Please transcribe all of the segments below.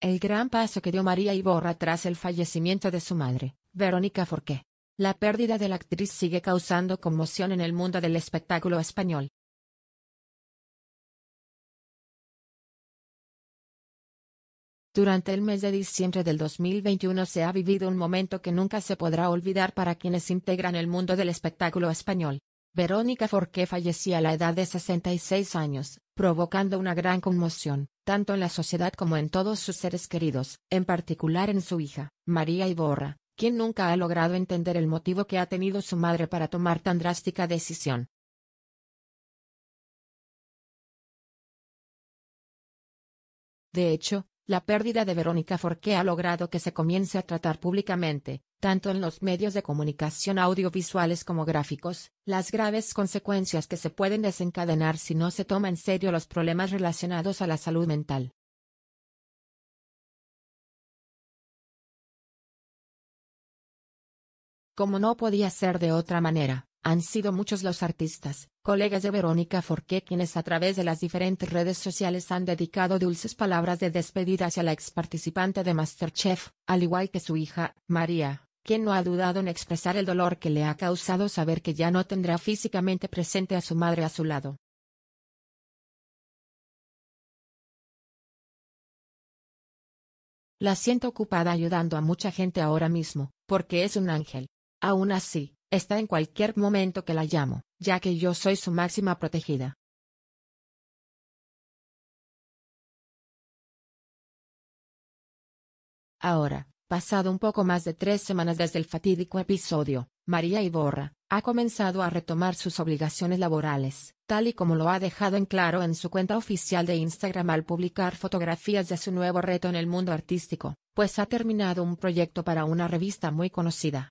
El gran paso que dio María Iborra tras el fallecimiento de su madre, Verónica Forqué. La pérdida de la actriz sigue causando conmoción en el mundo del espectáculo español. Durante el mes de diciembre del 2021 se ha vivido un momento que nunca se podrá olvidar para quienes integran el mundo del espectáculo español. Verónica Forqué fallecía a la edad de 66 años, provocando una gran conmoción tanto en la sociedad como en todos sus seres queridos, en particular en su hija, María Iborra, quien nunca ha logrado entender el motivo que ha tenido su madre para tomar tan drástica decisión. De hecho, la pérdida de Verónica Forqué ha logrado que se comience a tratar públicamente, tanto en los medios de comunicación audiovisuales como gráficos, las graves consecuencias que se pueden desencadenar si no se toma en serio los problemas relacionados a la salud mental. Como no podía ser de otra manera, han sido muchos los artistas, colegas de Verónica Forqué quienes a través de las diferentes redes sociales han dedicado dulces palabras de despedida hacia la ex participante de Masterchef, al igual que su hija, María. ¿Quién no ha dudado en expresar el dolor que le ha causado saber que ya no tendrá físicamente presente a su madre a su lado. La siento ocupada ayudando a mucha gente ahora mismo, porque es un ángel. Aún así, está en cualquier momento que la llamo, ya que yo soy su máxima protegida. Ahora, Pasado un poco más de tres semanas desde el fatídico episodio, María Iborra, ha comenzado a retomar sus obligaciones laborales, tal y como lo ha dejado en claro en su cuenta oficial de Instagram al publicar fotografías de su nuevo reto en el mundo artístico, pues ha terminado un proyecto para una revista muy conocida.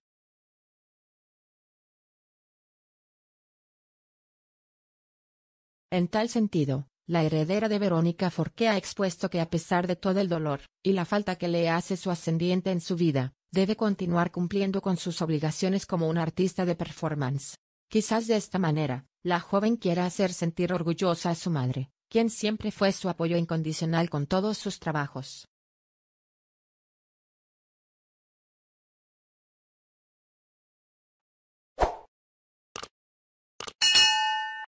En tal sentido, la heredera de Verónica Forqué ha expuesto que a pesar de todo el dolor y la falta que le hace su ascendiente en su vida, debe continuar cumpliendo con sus obligaciones como un artista de performance. Quizás de esta manera, la joven quiera hacer sentir orgullosa a su madre, quien siempre fue su apoyo incondicional con todos sus trabajos.